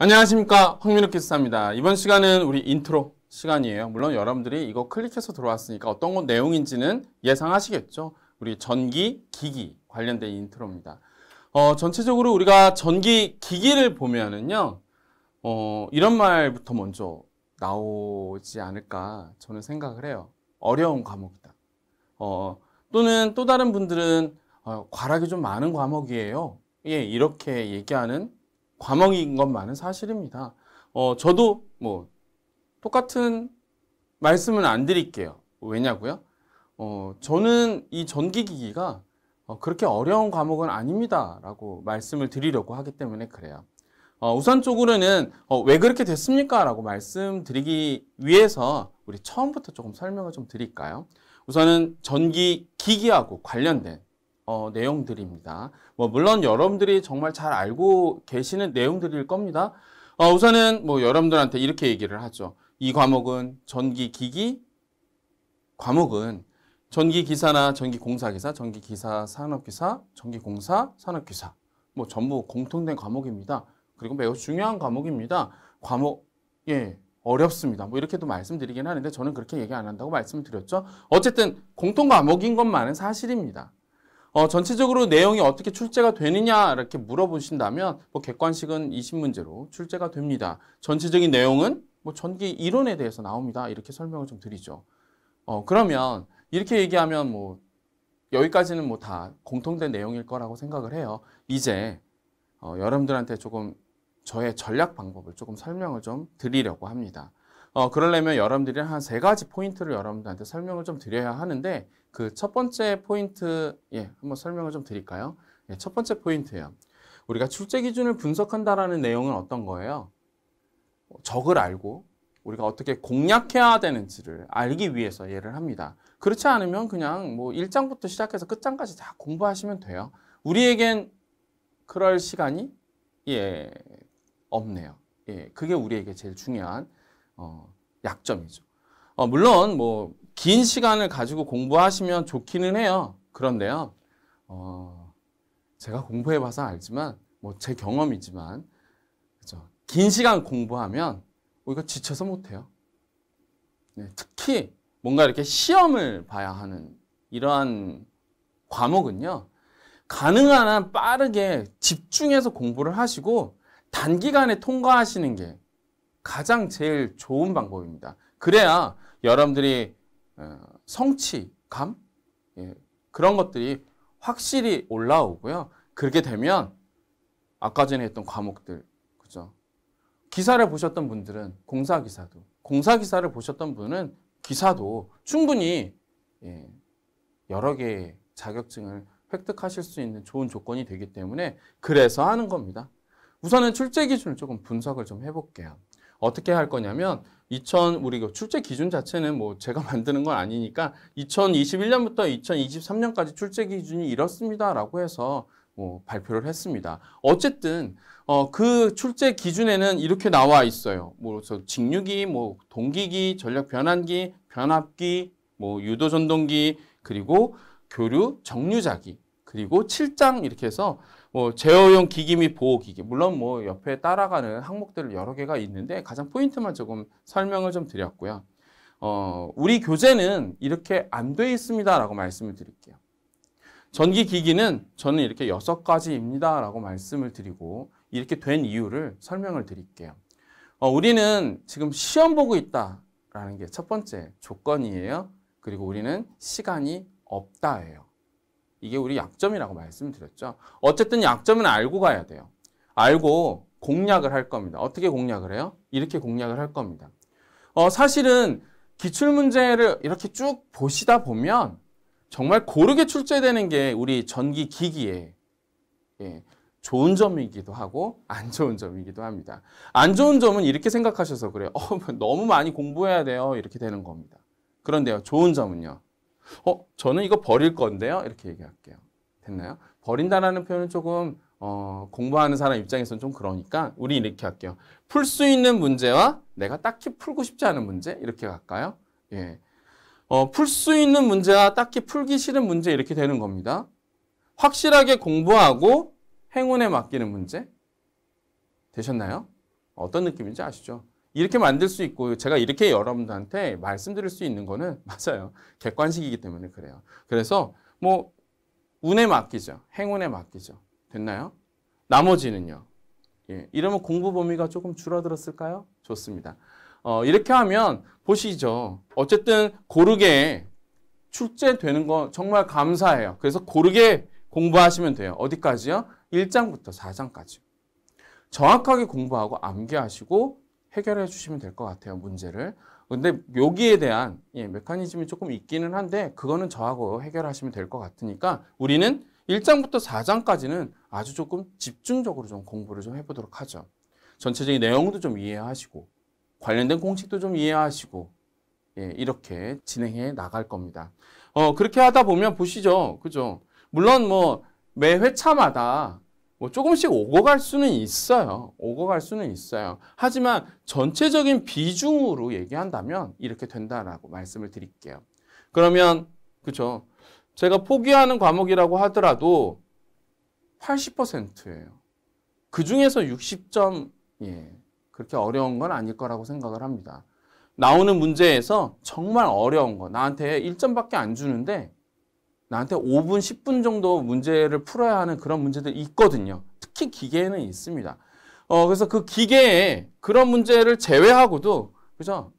안녕하십니까 황민욱 기사입니다 이번 시간은 우리 인트로 시간이에요 물론 여러분들이 이거 클릭해서 들어왔으니까 어떤 건 내용인지는 예상하시겠죠 우리 전기 기기 관련된 인트로입니다 어, 전체적으로 우리가 전기 기기를 보면은요 어, 이런 말부터 먼저 나오지 않을까 저는 생각을 해요 어려운 과목이다 어, 또는 또 다른 분들은 어, 과락이 좀 많은 과목이에요 예, 이렇게 얘기하는 과목인 것만은 사실입니다. 어, 저도 뭐 똑같은 말씀은 안 드릴게요. 왜냐고요? 어, 저는 이 전기기기가 어, 그렇게 어려운 과목은 아닙니다. 라고 말씀을 드리려고 하기 때문에 그래요. 어, 우선 쪽으로는 어, 왜 그렇게 됐습니까? 라고 말씀드리기 위해서 우리 처음부터 조금 설명을 좀 드릴까요? 우선은 전기기기하고 관련된 어, 내용들입니다. 뭐 물론 여러분들이 정말 잘 알고 계시는 내용들일 겁니다. 어, 우선은 뭐 여러분들한테 이렇게 얘기를 하죠. 이 과목은 전기기기 과목은 전기기사나 전기공사기사, 전기기사, 산업기사, 전기공사, 산업기사 뭐 전부 공통된 과목입니다. 그리고 매우 중요한 과목입니다. 과목 예 어렵습니다. 뭐 이렇게도 말씀드리긴 하는데 저는 그렇게 얘기 안 한다고 말씀드렸죠. 어쨌든 공통 과목인 것만은 사실입니다. 어, 전체적으로 내용이 어떻게 출제가 되느냐 이렇게 물어보신다면 뭐 객관식은 20문제로 출제가 됩니다. 전체적인 내용은 뭐 전기 이론에 대해서 나옵니다. 이렇게 설명을 좀 드리죠. 어, 그러면 이렇게 얘기하면 뭐 여기까지는 뭐다 공통된 내용일 거라고 생각을 해요. 이제 어, 여러분들한테 조금 저의 전략 방법을 조금 설명을 좀 드리려고 합니다. 어, 그러려면 여러분들이 한 세 가지 포인트를 여러분들한테 설명을 좀 드려야 하는데 그 첫 번째 포인트 예, 한번 설명을 좀 드릴까요? 예, 첫 번째 포인트예요. 우리가 출제 기준을 분석한다라는 내용은 어떤 거예요? 적을 알고 우리가 어떻게 공략해야 되는지를 알기 위해서 예를 합니다. 그렇지 않으면 그냥 뭐 1장부터 시작해서 끝장까지 다 공부하시면 돼요. 우리에겐 그럴 시간이 예 없네요. 예, 그게 우리에게 제일 중요한 어, 약점이죠. 어, 물론 뭐 긴 시간을 가지고 공부하시면 좋기는 해요. 그런데요. 어, 제가 공부해봐서 알지만 뭐 제 경험이지만 그죠. 긴 시간 공부하면 오히려 지쳐서 못해요. 네, 특히 뭔가 이렇게 시험을 봐야 하는 이러한 과목은요. 가능한 한 빠르게 집중해서 공부를 하시고 단기간에 통과하시는 게 가장 제일 좋은 방법입니다. 그래야 여러분들이 어, 성취감 예, 그런 것들이 확실히 올라오고요. 그렇게 되면 아까 전에 했던 과목들 그죠? 기사를 보셨던 분들은 공사 기사도 공사 기사를 보셨던 분은 기사도 충분히 예, 여러 개의 자격증을 획득하실 수 있는 좋은 조건이 되기 때문에 그래서 하는 겁니다. 우선은 출제 기준을 조금 분석을 좀 해볼게요. 어떻게 할 거냐면 2000 우리 그 출제 기준 자체는 뭐 제가 만드는 건 아니니까 2021년부터 2023년까지 출제 기준이 이렇습니다라고 해서 뭐 발표를 했습니다. 어쨌든 어, 그 출제 기준에는 이렇게 나와 있어요. 뭐 직류기, 뭐 동기기, 전력 변환기, 변압기, 뭐 유도 전동기, 그리고 교류 정류자기, 그리고 7장 이렇게 해서 뭐 제어용 기기 및 보호 기기 물론 뭐 옆에 따라가는 항목들 여러 개가 있는데 가장 포인트만 조금 설명을 좀 드렸고요. 어, 우리 교재는 이렇게 안 돼 있습니다라고 말씀을 드릴게요. 전기 기기는 저는 이렇게 여섯 가지입니다라고 말씀을 드리고 이렇게 된 이유를 설명을 드릴게요. 어, 우리는 지금 시험 보고 있다라는 게 첫 번째 조건이에요. 그리고 우리는 시간이 없다예요. 이게 우리 약점이라고 말씀드렸죠. 어쨌든 약점은 알고 가야 돼요. 알고 공략을 할 겁니다. 어떻게 공략을 해요? 이렇게 공략을 할 겁니다. 어, 사실은 기출문제를 이렇게 쭉 보시다 보면 정말 고르게 출제되는 게 우리 전기 기기에 예, 좋은 점이기도 하고 안 좋은 점이기도 합니다. 안 좋은 점은 이렇게 생각하셔서 그래요. 어, 너무 많이 공부해야 돼요. 이렇게 되는 겁니다. 그런데요. 좋은 점은요. 어, 저는 이거 버릴 건데요. 이렇게 얘기할게요. 됐나요? 버린다라는 표현은 조금 어, 공부하는 사람 입장에서는 좀 그러니까 우리 이렇게 할게요. 풀 수 있는 문제와 내가 딱히 풀고 싶지 않은 문제 이렇게 갈까요? 예. 어, 풀 수 있는 문제와 딱히 풀기 싫은 문제 이렇게 되는 겁니다. 확실하게 공부하고 행운에 맡기는 문제 되셨나요? 어떤 느낌인지 아시죠? 이렇게 만들 수 있고 제가 이렇게 여러분들한테 말씀드릴 수 있는 거는 맞아요. 객관식이기 때문에 그래요. 그래서 뭐 운에 맡기죠. 행운에 맡기죠. 됐나요? 나머지는요. 예, 이러면 공부 범위가 조금 줄어들었을까요? 좋습니다. 어, 이렇게 하면 보시죠. 어쨌든 고르게 출제되는 거 정말 감사해요. 그래서 고르게 공부하시면 돼요. 어디까지요? 1장부터 4장까지. 정확하게 공부하고 암기하시고 해결해 주시면 될 것 같아요, 문제를. 근데 여기에 대한 예, 메커니즘이 조금 있기는 한데 그거는 저하고 해결하시면 될 것 같으니까 우리는 1장부터 4장까지는 아주 조금 집중적으로 좀 공부를 좀 해보도록 하죠. 전체적인 내용도 좀 이해하시고 관련된 공식도 좀 이해하시고 예, 이렇게 진행해 나갈 겁니다. 어, 그렇게 하다 보면 보시죠. 그죠? 물론 뭐 매 회차마다 뭐 조금씩 오고 갈 수는 있어요. 오고 갈 수는 있어요. 하지만 전체적인 비중으로 얘기한다면 이렇게 된다라고 말씀을 드릴게요. 그러면 그죠? 제가 포기하는 과목이라고 하더라도 80%예요. 그 중에서 60점 예. 그렇게 어려운 건 아닐 거라고 생각을 합니다. 나오는 문제에서 정말 어려운 거 나한테 1점밖에 안 주는데 나한테 5분, 10분 정도 문제를 풀어야 하는 그런 문제들 있거든요. 특히 기계에는 있습니다. 어, 그래서 그 기계에 그런 문제를 제외하고도, 그죠?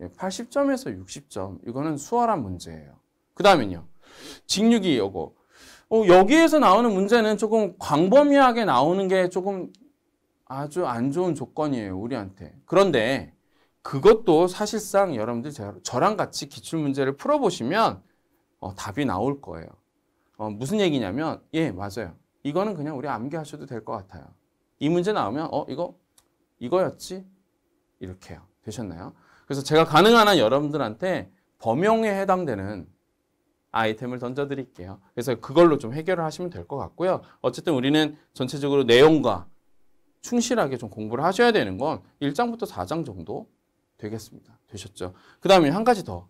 80점에서 예, 60점. 이거는 수월한 문제예요. 그 다음은요. 직류기 요거. 어, 여기에서 나오는 문제는 조금 광범위하게 나오는 게 조금 아주 안 좋은 조건이에요. 우리한테. 그런데 그것도 사실상 여러분들 저랑 같이 기출문제를 풀어보시면 어, 답이 나올 거예요. 어, 무슨 얘기냐면 예 맞아요. 이거는 그냥 우리 암기하셔도 될 것 같아요. 이 문제 나오면 어 이거 이거였지 이렇게 되셨나요? 그래서 제가 가능한 한 여러분들한테 범용에 해당되는 아이템을 던져드릴게요. 그래서 그걸로 좀 해결을 하시면 될 것 같고요. 어쨌든 우리는 전체적으로 내용과 충실하게 좀 공부를 하셔야 되는 건 1장부터 4장 정도 되겠습니다. 되셨죠? 그 다음에 한 가지 더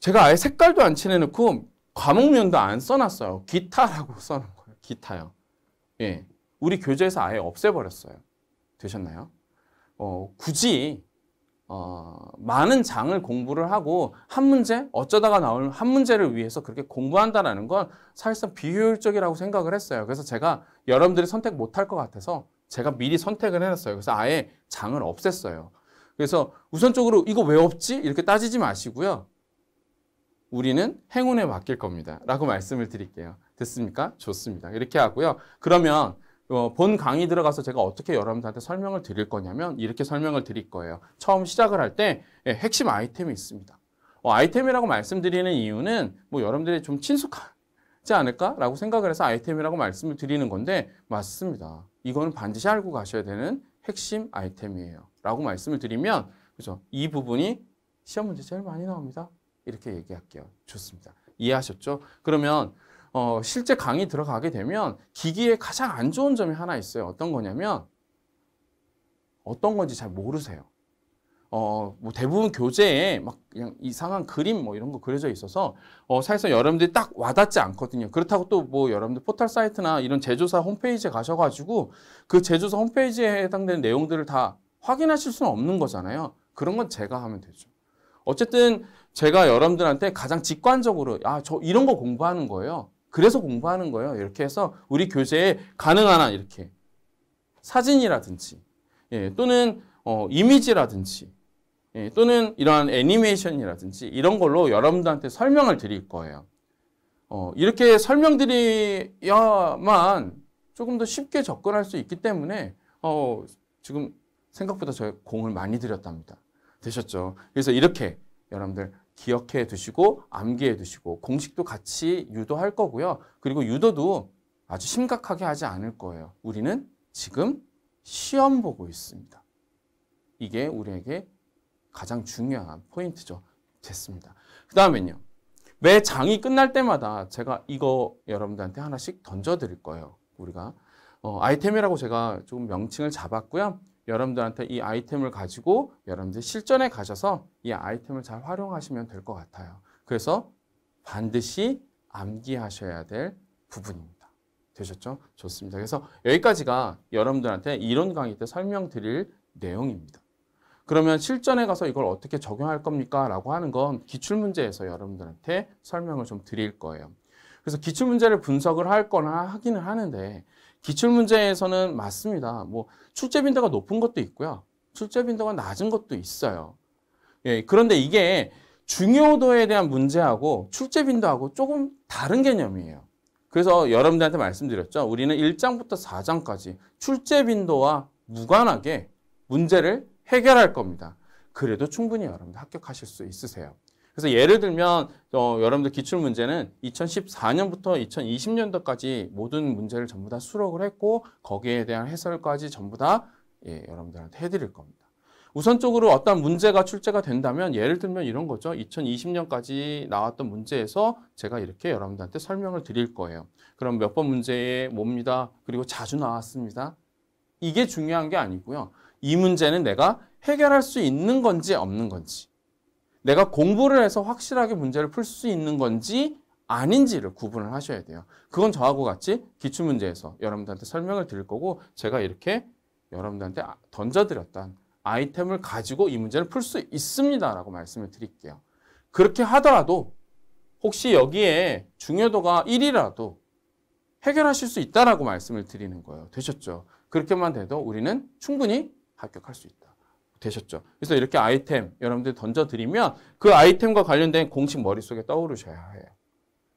제가 아예 색깔도 안 칠해놓고 과목명도 안 써놨어요. 기타라고 써놓은 거예요. 기타요. 예, 우리 교재에서 아예 없애버렸어요. 되셨나요? 어, 굳이 어, 많은 장을 공부를 하고 한 문제 어쩌다가 나올 한 문제를 위해서 그렇게 공부한다라는 건 사실상 비효율적이라고 생각을 했어요. 그래서 제가 여러분들이 선택 못할 것 같아서 제가 미리 선택을 해놨어요. 그래서 아예 장을 없앴어요. 그래서 우선적으로 이거 왜 없지? 이렇게 따지지 마시고요. 우리는 행운에 맡길 겁니다. 라고 말씀을 드릴게요. 됐습니까? 좋습니다. 이렇게 하고요. 그러면 어, 본 강의 들어가서 제가 어떻게 여러분들한테 설명을 드릴 거냐면 이렇게 설명을 드릴 거예요. 처음 시작을 할때 예, 핵심 아이템이 있습니다. 어, 아이템이라고 말씀드리는 이유는 뭐 여러분들이 좀 친숙하지 않을까라고 생각을 해서 아이템이라고 말씀을 드리는 건데 맞습니다. 이거는 반드시 알고 가셔야 되는 핵심 아이템이에요. 라고 말씀을 드리면 그죠? 이 부분이 시험 문제 제일 많이 나옵니다. 이렇게 얘기할게요. 좋습니다. 이해하셨죠? 그러면 어, 실제 강의 들어가게 되면 기기의 가장 안 좋은 점이 하나 있어요. 어떤 거냐면 어떤 건지 잘 모르세요. 어, 뭐 대부분 교재에 막 그냥 이상한 그림 뭐 이런 거 그려져 있어서 어, 사실상 여러분들이 딱 와닿지 않거든요. 그렇다고 또 뭐 여러분들 포털 사이트나 이런 제조사 홈페이지에 가셔가지고 그 제조사 홈페이지에 해당되는 내용들을 다 확인하실 수는 없는 거잖아요. 그런 건 제가 하면 되죠. 어쨌든 제가 여러분들한테 가장 직관적으로 아 저 이런 거 공부하는 거예요. 그래서 공부하는 거예요. 이렇게 해서 우리 교재에 가능한 한 이렇게 사진이라든지 예, 또는 어, 이미지라든지 예, 또는 이러한 애니메이션이라든지 이런 걸로 여러분들한테 설명을 드릴 거예요. 어, 이렇게 설명드려야만 조금 더 쉽게 접근할 수 있기 때문에 어, 지금 생각보다 저 공을 많이 들였답니다. 되셨죠? 그래서 이렇게 여러분들 기억해 두시고 암기해 두시고 공식도 같이 유도할 거고요. 그리고 유도도 아주 심각하게 하지 않을 거예요. 우리는 지금 시험 보고 있습니다. 이게 우리에게 가장 중요한 포인트죠. 됐습니다. 그 다음엔요. 매 장이 끝날 때마다 제가 이거 여러분들한테 하나씩 던져드릴 거예요. 우리가 어, 아이템이라고 제가 좀 명칭을 잡았고요. 여러분들한테 이 아이템을 가지고 여러분들 실전에 가셔서 이 아이템을 잘 활용하시면 될 것 같아요. 그래서 반드시 암기하셔야 될 부분입니다. 되셨죠? 좋습니다. 그래서 여기까지가 여러분들한테 이론 강의 때 설명드릴 내용입니다. 그러면 실전에 가서 이걸 어떻게 적용할 겁니까? 라고 하는 건 기출문제에서 여러분들한테 설명을 좀 드릴 거예요. 그래서 기출문제를 분석을 할 거나 하기는 하는데 기출 문제에서는 맞습니다. 뭐 출제 빈도가 높은 것도 있고요. 출제 빈도가 낮은 것도 있어요. 예, 그런데 이게 중요도에 대한 문제하고 출제 빈도하고 조금 다른 개념이에요. 그래서 여러분들한테 말씀드렸죠. 우리는 1장부터 4장까지 출제 빈도와 무관하게 문제를 해결할 겁니다. 그래도 충분히 여러분들 합격하실 수 있으세요. 그래서 예를 들면 어, 여러분들 기출 문제는 2014년부터 2020년도까지 모든 문제를 전부 다 수록을 했고 거기에 대한 해설까지 전부 다 예, 여러분들한테 해드릴 겁니다. 우선적으로 어떤 문제가 출제가 된다면 예를 들면 이런 거죠. 2020년까지 나왔던 문제에서 제가 이렇게 여러분들한테 설명을 드릴 거예요. 그럼 몇 번 문제에 뭡니다. 그리고 자주 나왔습니다. 이게 중요한 게 아니고요. 이 문제는 내가 해결할 수 있는 건지 없는 건지 내가 공부를 해서 확실하게 문제를 풀 수 있는 건지 아닌지를 구분을 하셔야 돼요. 그건 저하고 같이 기출문제에서 여러분들한테 설명을 드릴 거고 제가 이렇게 여러분들한테 아, 던져드렸던 아이템을 가지고 이 문제를 풀 수 있습니다. 라고 말씀을 드릴게요. 그렇게 하더라도 혹시 여기에 중요도가 1이라도 해결하실 수 있다라고 말씀을 드리는 거예요. 되셨죠? 그렇게만 돼도 우리는 충분히 합격할 수 있다. 되셨죠. 그래서 이렇게 아이템 여러분들 던져드리면 그 아이템과 관련된 공식 머릿속에 떠오르셔야 해요.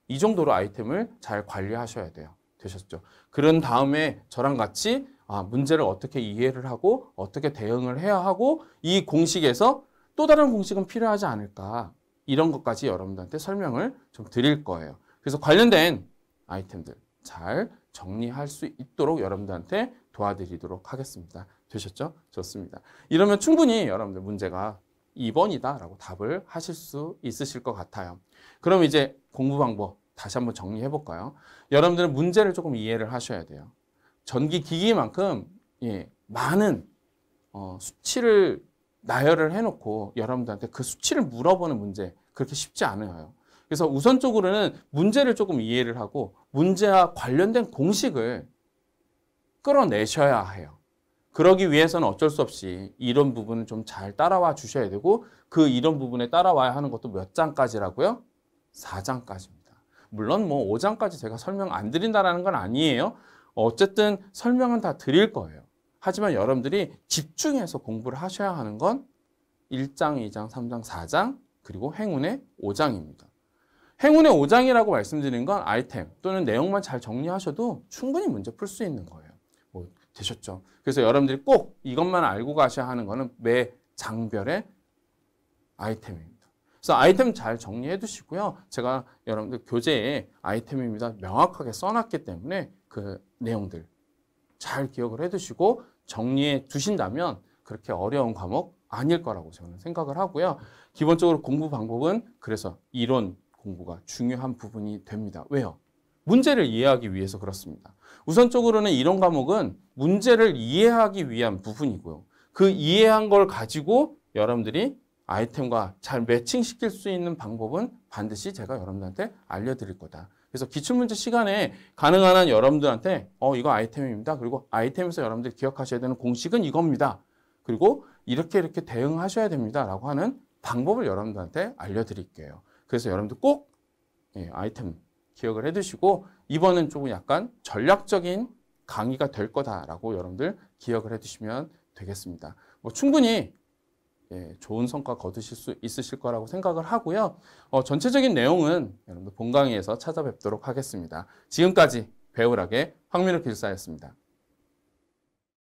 이 정도로 아이템을 잘 관리하셔야 돼요. 되셨죠. 그런 다음에 저랑 같이 아, 문제를 어떻게 이해를 하고 어떻게 대응을 해야 하고 이 공식에서 또 다른 공식은 필요하지 않을까 이런 것까지 여러분들한테 설명을 좀 드릴 거예요. 그래서 관련된 아이템들 잘 정리할 수 있도록 여러분들한테 도와드리도록 하겠습니다. 되셨죠? 좋습니다. 이러면 충분히 여러분들 문제가 2번이다라고 답을 하실 수 있으실 것 같아요. 그럼 이제 공부 방법 다시 한번 정리해 볼까요? 여러분들은 문제를 조금 이해를 하셔야 돼요. 전기 기기만큼 예, 많은 어, 수치를 나열을 해놓고 여러분들한테 그 수치를 물어보는 문제 그렇게 쉽지 않아요. 그래서 우선적으로는 문제를 조금 이해를 하고 문제와 관련된 공식을 끌어내셔야 해요. 그러기 위해서는 어쩔 수 없이 이런 부분을 좀 잘 따라와 주셔야 되고 그 이런 부분에 따라와야 하는 것도 몇 장까지라고요? 4장까지입니다. 물론 뭐 5장까지 제가 설명 안드린다는건 아니에요. 어쨌든 설명은 다 드릴 거예요. 하지만 여러분들이 집중해서 공부를 하셔야 하는 건 1장, 2장, 3장, 4장 그리고 행운의 5장입니다. 행운의 5장이라고 말씀드린 건 아이템 또는 내용만 잘 정리하셔도 충분히 문제 풀 수 있는 거예요. 되셨죠. 그래서 여러분들이 꼭 이것만 알고 가셔야 하는 거는 매 장별의 아이템입니다. 그래서 아이템 잘 정리해 두시고요. 제가 여러분들 교재에 아이템입니다. 명확하게 써놨기 때문에 그 내용들 잘 기억을 해 두시고 정리해 두신다면 그렇게 어려운 과목 아닐 거라고 저는 생각을 하고요. 기본적으로 공부 방법은 그래서 이론 공부가 중요한 부분이 됩니다. 왜요? 문제를 이해하기 위해서 그렇습니다. 우선적으로는 이런 과목은 문제를 이해하기 위한 부분이고요. 그 이해한 걸 가지고 여러분들이 아이템과 잘 매칭시킬 수 있는 방법은 반드시 제가 여러분들한테 알려드릴 거다. 그래서 기출문제 시간에 가능한 한 여러분들한테 어 이거 아이템입니다. 그리고 아이템에서 여러분들이 기억하셔야 되는 공식은 이겁니다. 그리고 이렇게 이렇게 대응하셔야 됩니다. 라고 하는 방법을 여러분들한테 알려드릴게요. 그래서 여러분들 꼭 예, 아이템 기억을 해두시고 이번은 조금 약간 전략적인 강의가 될 거다라고 여러분들 기억을 해두시면 되겠습니다. 뭐 충분히 예, 좋은 성과 거두실 수 있으실 거라고 생각을 하고요. 어, 전체적인 내용은 여러분들 본 강의에서 찾아뵙도록 하겠습니다. 지금까지 배우락의 황민욱 교사였습니다.